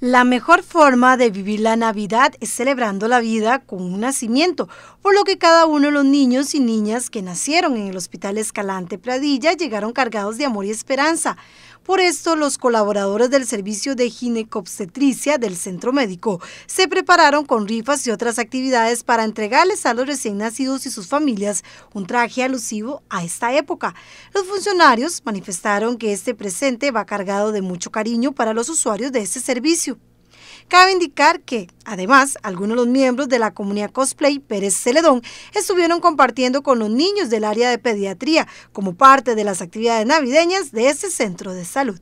La mejor forma de vivir la Navidad es celebrando la vida con un nacimiento, por lo que cada uno de los niños y niñas que nacieron en el Hospital Escalante Pradilla llegaron cargados de amor y esperanza, por esto, los colaboradores del servicio de ginecobstetricia del centro médico se prepararon con rifas y otras actividades para entregarles a los recién nacidos y sus familias un traje alusivo a esta época. Los funcionarios manifestaron que este presente va cargado de mucho cariño para los usuarios de este servicio. Cabe indicar que, además, algunos de los miembros de la comunidad cosplay Pérez Celedón estuvieron compartiendo con los niños del área de pediatría como parte de las actividades navideñas de ese centro de salud.